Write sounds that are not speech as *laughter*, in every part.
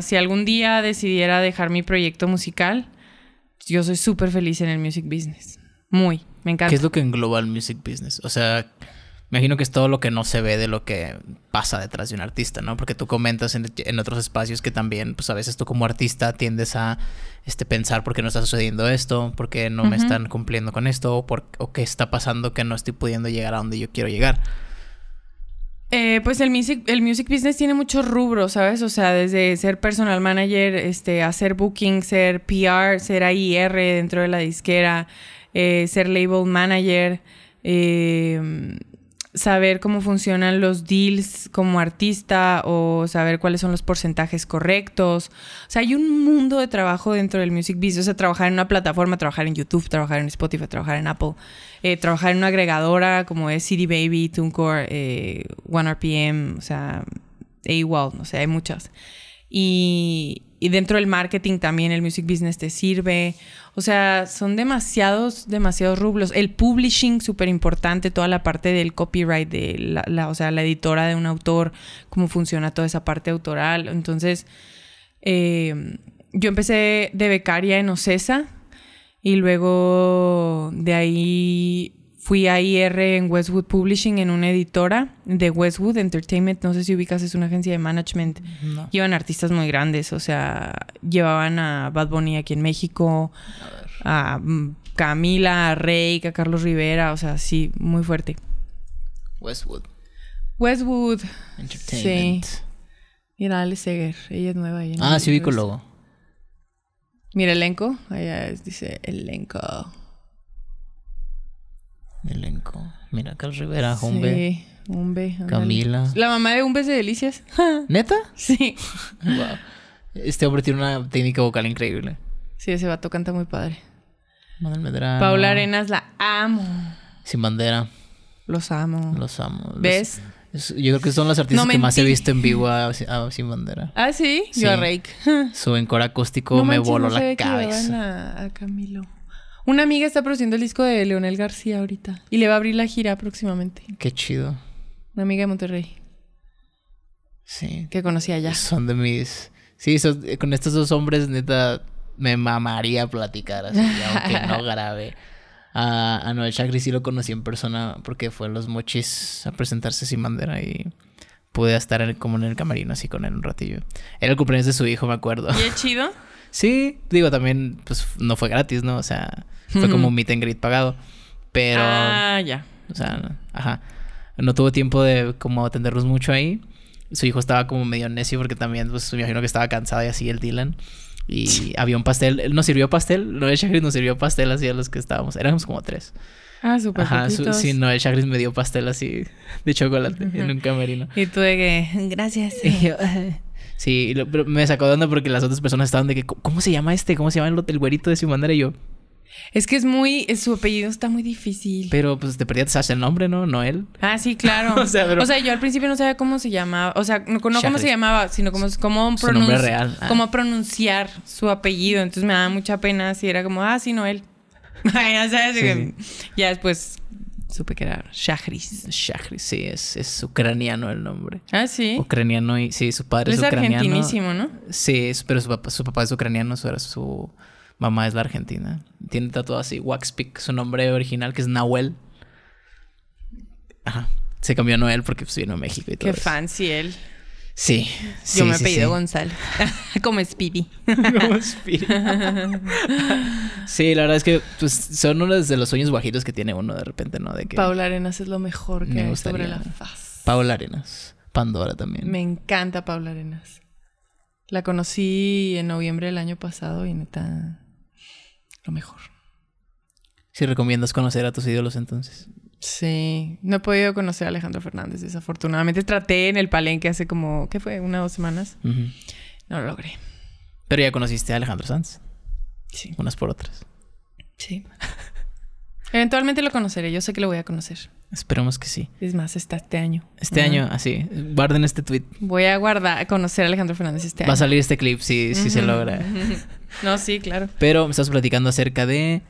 Si algún día decidiera dejar mi proyecto musical, yo soy súper feliz en el music business. Muy, me encanta. ¿Qué es lo que engloba el music business? O sea, me imagino que es todo lo que no se ve de lo que pasa detrás de un artista, ¿no? Porque tú comentas en, otros espacios que también, pues a veces tú como artista tiendes a este, pensar por qué no está sucediendo esto, por qué no me están cumpliendo con esto, o qué está pasando que no estoy pudiendo llegar a donde yo quiero llegar. Eh, pues el music, el music business tiene muchos rubros, ¿sabes? O sea, desde ser personal manager, este, hacer booking, ser PR, ser AIR dentro de la disquera, eh, ser label manager, eh, saber cómo funcionan los deals como artista o saber cuáles son los porcentajes correctos. O sea, hay un mundo de trabajo dentro del music business. O sea, trabajar en una plataforma, trabajar en YouTube, trabajar en Spotify, trabajar en Apple, eh, trabajar en una agregadora como es CD Baby, TuneCore, eh, OneRPM, rpm o sea, AWOL, no sé, hay muchas y, dentro del marketing también el music business te sirve. O sea, son demasiados, demasiados rublos. El publishing, súper importante, toda la parte del copyright, de la, o sea, la editora de un autor, cómo funciona toda esa parte autoral. Entonces, eh, yo empecé de becaria en Ocesa y luego de ahí fui a IR en Westwood Publishing, en una editora de Westwood Entertainment. No sé si ubicas, es una agencia de management. Llevan artistas muy grandes, o sea, llevaban a Bad Bunny aquí en México, a, mm, Camila, a Rey, a Carlos Rivera, o sea, sí, muy fuerte. Westwood. Westwood. Entertainment. Mira, Ale Seger, ella es nueva. ahí. ah, sí, ubico Mira, elenco, allá dice elenco. Elenco. Mira, el Rivera, sí. Humbe. Camila. La mamá de Humbe es de Delicias. *laughs* ¿Neta? Sí. Este hombre tiene una técnica vocal increíble. Sí, ese vato canta muy padre. Manuel Medrano. Paula Arenas la amo. Sin bandera. Los amo. Los amo. ¿Ves? yo creo que son las artistas que más he visto en vivo a, Sin Bandera. Ah, sí. Yo a Rake. Su encore acústico me voló la cabeza. a Camilo. Una amiga está produciendo el disco de Leonel García ahorita y le va a abrir la gira próximamente. Qué chido. Una amiga de Monterrey. Sí. Que conocía allá. Son de mis. Sí, eh, con estos dos hombres, neta, me mamaría platicar así, *laughs* aunque no grave. A, Noel Chakri sí lo conocí en persona porque fue a los mochis a presentarse sin bandera y pude estar como en el camarín así con él un ratillo. Era el cumpleaños de su hijo, me acuerdo. ¿Y chido? *laughs* Sí, digo, también, pues no fue gratis, ¿no? O sea, fue como un meet and greet pagado. Pero. Ah, ya. O sea, ajá. No tuvo tiempo de como atenderlos mucho ahí. Su hijo estaba como medio necio porque también, pues me imagino que estaba cansado y así el Dylan. Y *laughs* había un pastel. Él nos sirvió pastel. Noel Chagrin nos sirvió pastel así a los que estábamos. Éramos como tres. Ah, súper Ajá, Sí, sí, Noel Chagrin me dio pastel así de chocolate en un camerino. Y tuve que, gracias. *laughs* Sí, pero me sacó de onda porque las otras personas estaban de que, ¿cómo se llama este? ¿Cómo se llama el, el güerito de su manera? Y yo. Es que es muy. Su apellido está muy difícil. Pero pues te perdías el nombre, ¿no? Noel. Ah, sí, claro. *laughs* o, sea, yo al principio no sabía cómo se llamaba. O sea, no, cómo se llamaba, sino cómo, ah. cómo, pronunciar su apellido. Entonces me daba mucha pena. si era como, ah, sí, Noel. *laughs* ya sabes, ya después Supe que era Shahris sí, es, ucraniano el nombre. Ah, sí. Ucraniano y sí, su padre es, es argentinísimo, ¿no? Sí, pero su papá, su papá es ucraniano, su, mamá es la argentina. Tiene tatuado así Waxpick, su nombre original que es Nahuel. Ajá. Se cambió a Noel porque pues, vino a México y todo. Qué fancy él. Sí. Yo me he pedido Gonzalo. *laughs* Como Speedy. *laughs* Como sí, la verdad es que pues, son uno de los sueños guajitos que tiene uno de repente, ¿no? De que Paula Arenas es lo mejor que me hay sobre la faz. Paula Arenas. Pandora también. Me encanta Paula Arenas. La conocí en noviembre del año pasado y neta, lo mejor. Si recomiendas conocer a tus ídolos entonces. Sí, no he podido conocer a Alejandro Fernández, desafortunadamente. Traté en el palenque hace como, ¿qué fue? ¿Una o dos semanas? No lo logré. Pero ya conociste a Alejandro Sanz. Sí. Unas por otras. Sí. Eventualmente lo conoceré, yo sé que lo voy a conocer. Esperemos que sí. Es más, está este año. Este año, así. Guarden este tweet. Voy a guardar, conocer a Alejandro Fernández este año. Va a salir este clip si, si se logra. *laughs* No, sí, claro. Pero me estás platicando acerca de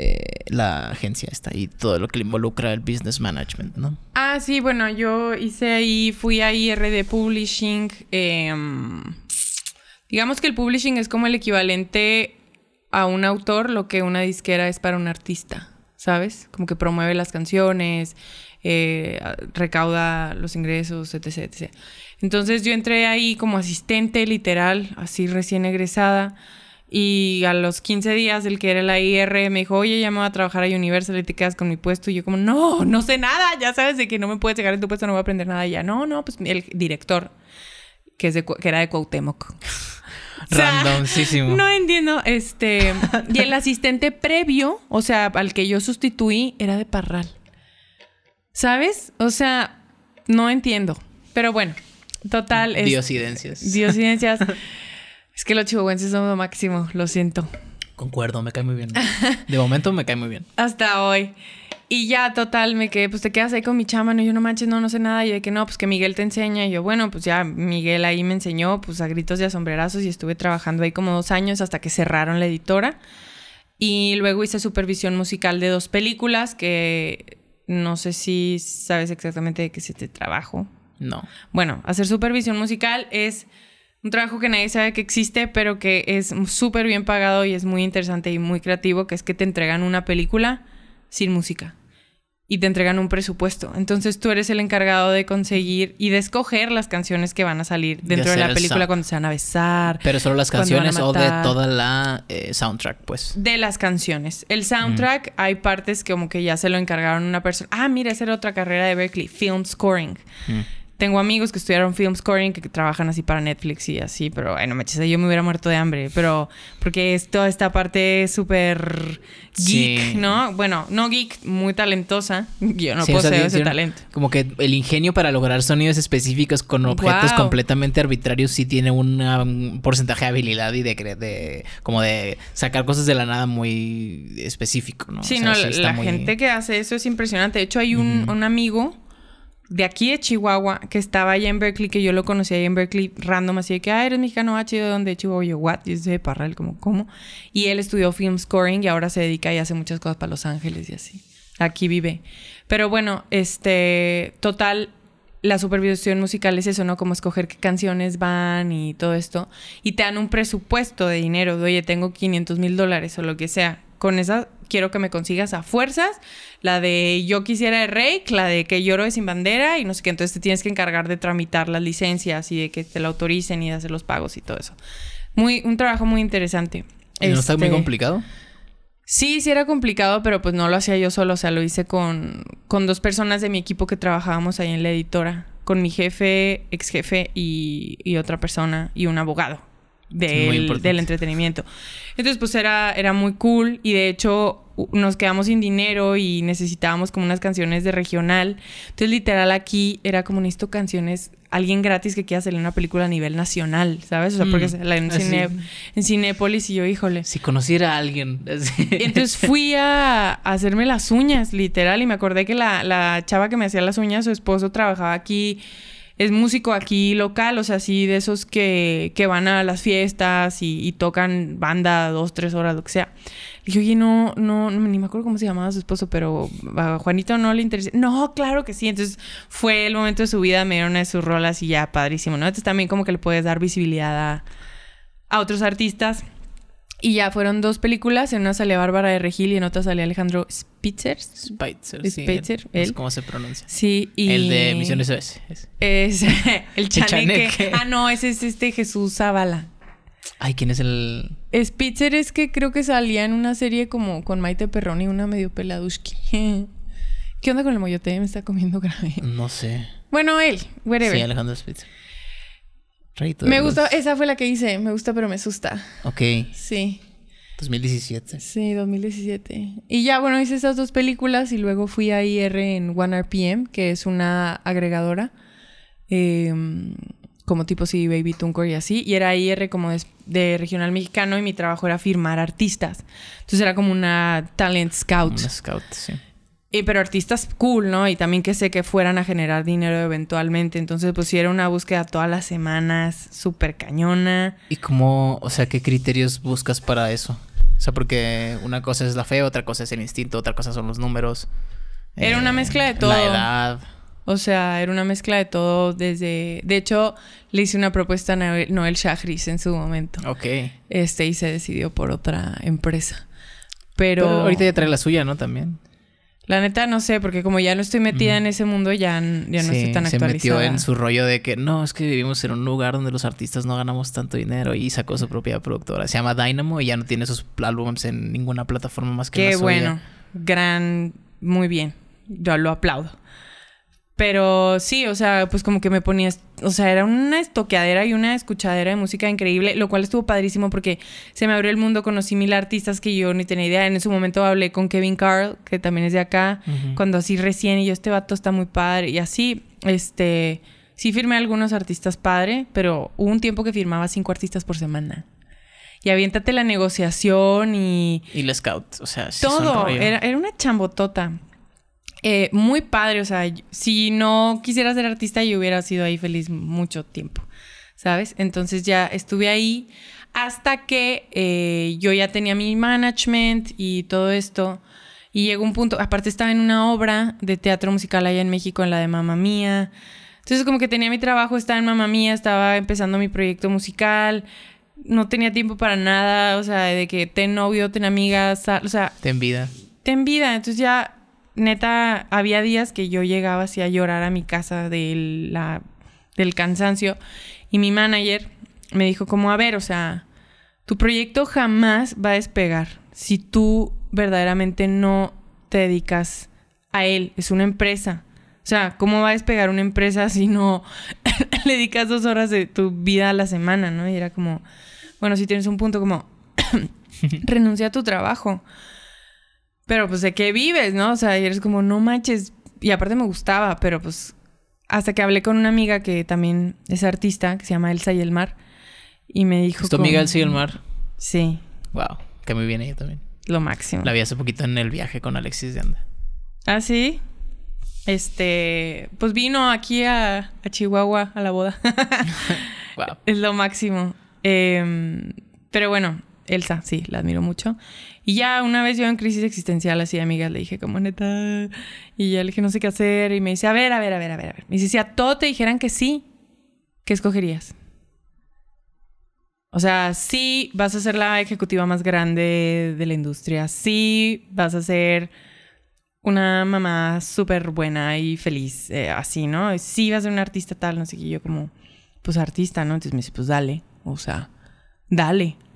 eh, la agencia está y todo lo que le involucra el business management, ¿no? Ah, sí, bueno, yo hice ahí, fui a IRD Publishing. Em, digamos que el publishing es como el equivalente a un autor lo que una disquera es para un artista, ¿sabes? Como que promueve las canciones, eh, recauda los ingresos, etc, etc. Entonces yo entré ahí como asistente literal, así recién egresada. Y a los 15 días, el que era la IR me dijo, oye, ya me a trabajar a Universal y te quedas con mi puesto. Y yo como, no, no sé nada, ya sabes de que no me puedes llegar en tu puesto, no voy a aprender nada. Y ya, no, no, pues el director, que, era de Cuauhtémoc. *laughs* O No entiendo. Este. *laughs* y el asistente previo, o sea, al que yo sustituí, era de Parral. ¿Sabes? O sea, no entiendo. Pero bueno, total. diosidencias. Diosidencias. *laughs* Es que los chihuahuenses son lo máximo, lo siento. Concuerdo, me cae muy bien. De momento me cae muy bien. *laughs* Hasta hoy. Y ya, total, me quedé, pues te quedas ahí con mi chama. No, yo no manches, no, no sé nada. Y de que no, pues que Miguel te enseña. Y yo, bueno, pues ya Miguel ahí me enseñó, pues a gritos y a sombrerazos. Y estuve trabajando ahí como dos años hasta que cerraron la editora. Y luego hice supervisión musical de dos películas que no sé si sabes exactamente de qué se te trabajo. No. Bueno, hacer supervisión musical es un trabajo que nadie sabe que existe, pero que es súper bien pagado y es muy interesante y muy creativo, que es que te entregan una película sin música y te entregan un presupuesto. Entonces tú eres el encargado de conseguir y de escoger las canciones que van a salir dentro de, la película cuando se van a besar. Pero solo las canciones o de toda la eh, soundtrack, pues. De las canciones. El soundtrack hay partes que como que ya se lo encargaron una persona. Ah, mira, esa era otra carrera de Berkeley, film scoring tengo amigos que estudiaron film scoring que trabajan así para Netflix y así, pero bueno, no me chiste, yo me hubiera muerto de hambre, pero porque es toda esta parte súper geek, ¿no? Bueno, no geek, muy talentosa. *laughs* Yo no poseo ese talento. Como que el ingenio para lograr sonidos específicos con objetos completamente arbitrarios sí tiene un um, porcentaje de habilidad y de, de, como de sacar cosas de la nada muy específico, ¿no? Sí, no, la gente que hace eso es impresionante. De hecho, hay un, un amigo de aquí de Chihuahua, que estaba allá en Berkeley, que yo lo conocí allá en Berkeley, random, así de que, ah, eres mexicano, ah, chido, ¿dónde? Chihuahua, yo, what? Yo soy de Parral, como, ¿cómo? Y él estudió film scoring y ahora se dedica y hace muchas cosas para Los Ángeles y así. Aquí vive. Pero bueno, este, total, la supervisión musical es eso, ¿no? Como escoger qué canciones van y todo esto. Y te dan un presupuesto de dinero, de, oye, tengo 500 mil dólares o lo que sea con esa quiero que me consigas a fuerzas, la de yo quisiera el rey, la de que lloro sin bandera y no sé qué, entonces te tienes que encargar de tramitar las licencias y de que te la autoricen y de hacer los pagos y todo eso. Muy, un trabajo muy interesante. ¿Y ¿No está muy este, complicado? Sí, sí era complicado, pero pues no lo hacía yo solo, o sea, lo hice con, con dos personas de mi equipo que trabajábamos ahí en la editora, con mi jefe, ex jefe y otra persona y un abogado del, entretenimiento. Entonces, pues era, era muy cool y de hecho nos quedamos sin dinero y necesitábamos como unas canciones de regional. Entonces, literal, aquí era como necesito canciones, alguien gratis que quiera hacerle una película a nivel nacional, ¿sabes? O sea, porque mm, en, cine, en, y yo, híjole. Si conociera a alguien. entonces fui a, hacerme las uñas, literal, y me acordé que la, la chava que me hacía las uñas, su esposo trabajaba aquí es músico aquí local, o sea, sí, de esos que, van a las fiestas y, tocan banda dos, tres horas, lo que sea. Y dije, oye, no, no, ni me acuerdo cómo se llamaba su esposo, pero a Juanito no le interesa. No, claro que sí. Entonces fue el momento de su vida, me dieron una de sus rolas y ya, padrísimo, ¿no? Entonces también como que le puedes dar visibilidad a, a otros artistas. Y ya fueron dos películas, en una salía Bárbara de Regil y en otra salía Alejandro Spitzer. Spitzer, sí, Spitzer él, Es como se pronuncia. Sí, y... El de Misiones OS. Es, *laughs* el chaneque. Ah, no, ese es este Jesús Zavala. Ay, ¿quién es el...? Spitzer es que creo que salía en una serie como con Maite Perroni, una medio peladushki. *laughs* ¿Qué onda con el moyote? Me está comiendo grave. No sé. Bueno, él, whatever. Sí, Alejandro Spitzer. Me gustó, esa fue la que hice, me gusta pero me asusta. Ok. Sí. 2017. Sí, 2017. Y ya, bueno, hice esas dos películas y luego fui a IR en OneRPM, que es una agregadora, em, como tipo si Baby Tunker y así. Y era IR como de, de, regional mexicano y mi trabajo era firmar artistas. Entonces era como una talent scout. Una scout, sí. Y, eh, pero artistas cool, ¿no? Y también que sé que fueran a generar dinero eventualmente. Entonces, pues sí era una búsqueda todas las semanas, súper cañona. ¿Y cómo, o sea, qué criterios buscas para eso? O sea, porque una cosa es la fe, otra cosa es el instinto, otra cosa son los números. Era una eh, mezcla de todo. La edad. O sea, era una mezcla de todo desde... De hecho, le hice una propuesta a Noel Shahris en su momento. Ok. Este, y se decidió por otra empresa. Pero ahorita ya trae la suya, ¿no? También. La neta no sé, porque como ya no estoy metida en ese mundo, ya, no estoy tan actualizada. Se metió en su rollo de que no, es que vivimos en un lugar donde los artistas no ganamos tanto dinero y sacó su propia productora. Se llama Dynamo y ya no tiene sus álbumes en ninguna plataforma más que Qué la bueno. Gran, muy bien. Yo lo aplaudo. Pero sí, o sea, pues como que me ponía, o sea, era una estoqueadera y una escuchadera de música increíble, lo cual estuvo padrísimo porque se me abrió el mundo, conocí mil artistas que yo ni tenía idea. En ese momento hablé con Kevin Carl, que también es de acá, cuando así recién, y yo, este vato está muy padre, y así, este, sí firmé algunos artistas padre, pero hubo un tiempo que firmaba cinco artistas por semana y aviéntate la negociación y... Y el scout, o sea, todo. Era, era, una chambotota. Eh, muy padre, o sea, si no quisiera ser artista, yo hubiera sido ahí feliz mucho tiempo, ¿sabes? Entonces ya estuve ahí hasta que eh, yo ya tenía mi management y todo esto. Y llegó un punto, aparte estaba en una obra de teatro musical allá en México, en la de Mamá Mía. Entonces como que tenía mi trabajo, estaba en Mamá Mía, estaba empezando mi proyecto musical, no tenía tiempo para nada, o sea, de que ten novio, ten amigas, o sea... Ten vida. Ten vida, entonces ya neta, había días que yo llegaba así a llorar a mi casa del cansancio y mi manager me dijo como, a ver, o sea, tu proyecto jamás va a despegar si tú verdaderamente no te dedicas a él, es una empresa. O sea, ¿cómo va a despegar una empresa si no *laughs* le dedicas dos horas de tu vida a la semana, no? Y era como, bueno, si tienes un punto como, *clears throat* renuncia a tu trabajo. Pero pues de qué vives, ¿no? O sea, y eres como, no manches. Y aparte me gustaba, pero pues hasta que hablé con una amiga que también es artista, que se llama Elsa y el Mar, y me dijo... ¿Es tu amiga Elsa y el Mar? Sí. Wow, que muy bien ella también. Lo máximo. La vi hace poquito en el viaje con Alexis de Anda. Ah, sí. Este, pues vino aquí a, Chihuahua a la boda. wow. *laughs* Es lo máximo. Em, pero bueno, Elsa, sí, la admiro mucho. Y ya una vez yo en crisis existencial, así, amigas, le dije, como neta. Y ya le dije, no sé qué hacer. Y me dice, a ver, a ver, a ver, a ver. A ver. Me dice, si a todo te dijeran que sí, ¿qué escogerías? O sea, sí vas a ser la ejecutiva más grande de la industria. Sí vas a ser una mamá súper buena y feliz, eh, así, ¿no? Sí vas a ser un artista tal, no sé qué. yo, como, pues artista, ¿no? Entonces me dice, pues dale. O sea, dale.